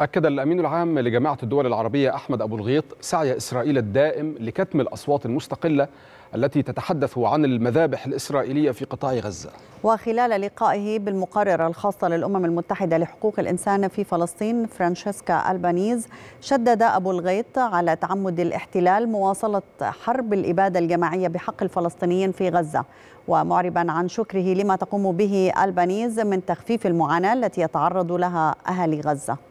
أكد الأمين العام لجماعة الدول العربية أحمد أبو الغيط سعي إسرائيل الدائم لكتم الأصوات المستقلة التي تتحدث عن المذابح الإسرائيلية في قطاع غزة وخلال لقائه بالمقررة الخاصة للأمم المتحدة لحقوق الإنسان في فلسطين فرانشيسكا ألبانيز شدد أبو الغيط على تعمد الاحتلال مواصلة حرب الإبادة الجماعية بحق الفلسطينيين في غزة ومعربا عن شكره لما تقوم به ألبانيز من تخفيف المعاناة التي يتعرض لها أهالي غزة